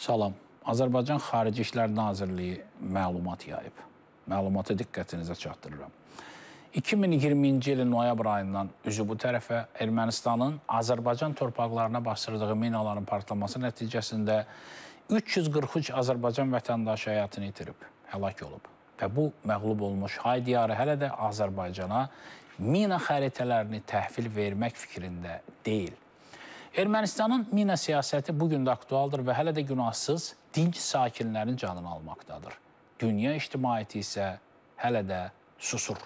Salam. Azərbaycan Xarici İşlər Nazirliyi məlumat yayıb. Məlumatı diqqətinizə çatdırıram. 2020-ci ilin noyabr ayından üzü bu tərəfə Ermənistanın Azərbaycan torpaqlarına basdırdığı minaların partlaması nəticəsində 343 Azərbaycan vətəndaşı həyatını itirib, həlak olub. Və bu məğlub olmuş Hay diyarı hələ də Azərbaycana mina xəritələrini təhvil vermək fikrində deyil. Ermənistanın mina siyasəti bu gün də aktualdır və hələ də günahsız dinc sakinlərin canını almaqdadır. Dünya ictimaiyyəti isə hələ də susur.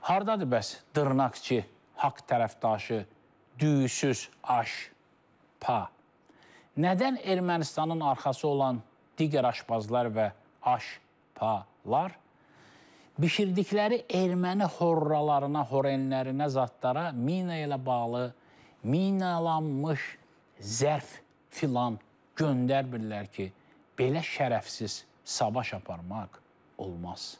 Hardadır bəs dırnaqçı, haqq tərəfdaşı, düyüsüz aşpa? Nədən Ermənistanın arxası olan digər aşbazlar və aşpalar bişirdikləri erməni horralarına, horenlərinə, zadlara mina ilə bağlı minalanmış zərf filan göndərmirlər ki, belə şərəfsiz savaş aparmaq olmaz.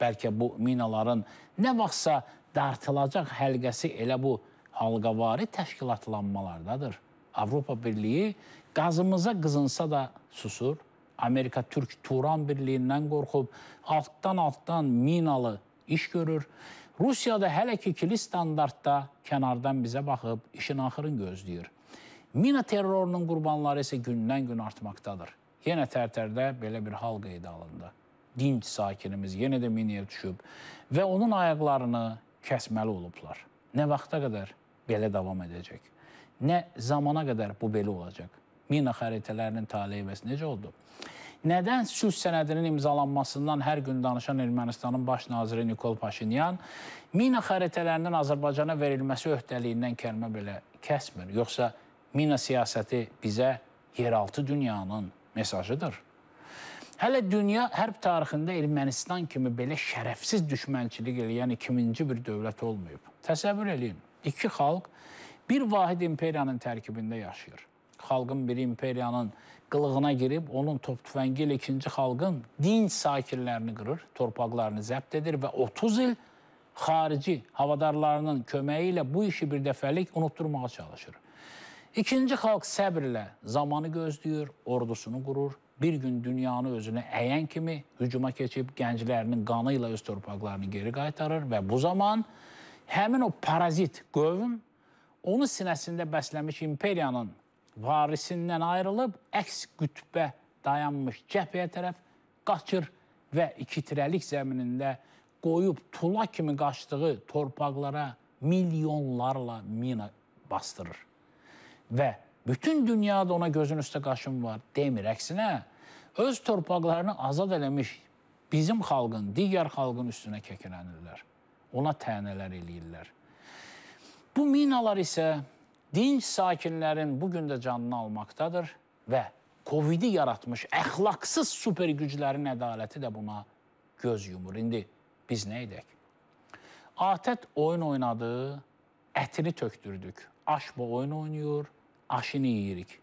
Bəlkə bu minaların nə vaxtsa dartılacaq həlqəsi elə bu halqavari təşkilatlanmalardadır. Avropa Birliyi qazımıza qızınsa da susur. Amerika Türk Turan Birliyindən qorxub altdan altdan minalı iş görür. Rusiyada hələ ki ikili standartda kənardan bizə baxıb işin axırını gözləyir. Mina terrorunun qurbanları isə gündən-gün artmaqdadır. Yenə tərtərdə belə bir hal qeydə alındı. Dinc sakinimiz yenə də miniyə düşüb və onun ayaqlarını kəsməli olublar. Nə vaxta qədər belə davam edəcək? Nə zamana qədər bu belə olacaq? Mina xəritələrinin taleybəsi necə oldu? Nədən sülh sənədinin imzalanmasından hər gün danışan Ermənistanın baş naziri Nikol Paşinyan mina xəritələrinin Azərbaycana verilməsi öhdəliyindən kəlmə belə kəsmir? Yoxsa mina siyasəti bizə yeraltı dünyanın mesajıdır? Hələ dünya hərb tarixində Ermənistan kimi belə şərəfsiz düşmənçilik eləyən ikinci bir dövlət olmayıb. Təsəvvür eləyin, iki xalq bir vahid imperiyanın tərkibində yaşayır xalqın biri imperiyanın qılığına girib onun top tüfəngi ilə ikinci xalqın dinc sakinlərini qırır, torpaqlarını zəbt edir və 30 il xarici havadarlarının köməyi ilə bu işi bir dəfəlik unutturmağa çalışır. İkinci xalq səbirlə zamanı gözləyir, ordusunu qurur, bir gün dünyanı özünə əyən kimi hücuma keçib gənclərinin qanı ilə öz torpaqlarını geri qaytarır və bu zaman həmin o parazit qövm onu sinəsində bəsləmiş imperiyanın varisindən ayrılıb əks qütbə dayanmış cəbhəyə tərəf qaçır və ikitirəlik zəminində qoyub tula kimi qaçdığı torpaqlara milyonlarla mina bastırır. Və bütün dünyada ona gözün üstə qaşın var demir. Əksinə, öz torpaqlarını azad eləmiş bizim xalqın, digər xalqın üstünə kəkələnirlər. Ona tənələr eləyirlər. Bu minalar isə dinc sakinlərin bu gün də canını almaqdadır və Covid-i yaratmış əxlaqsız super güclərin ədaləti də buna göz yumur. İndi biz nə edək? Atət oyun oynadı, ətini tökdürdük. Aşba oyun oynayır, aşını yeyirik.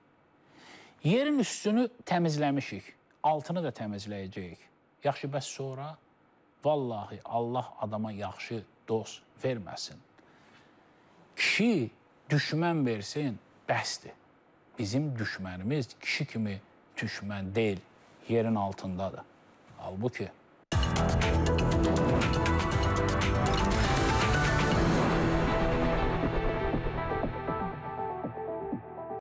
Yerin üstünü təmizləmişik, altını da təmizləyəcəyik. Yaxşı, bəs sonra? Vallahi Allah adama yaxşı dost verməsin. Kişi düşmən versin, bəsdir. Bizim düşmənimiz kişi kimi düşmən deyil, yerin altındadır. Halbuki... Müzik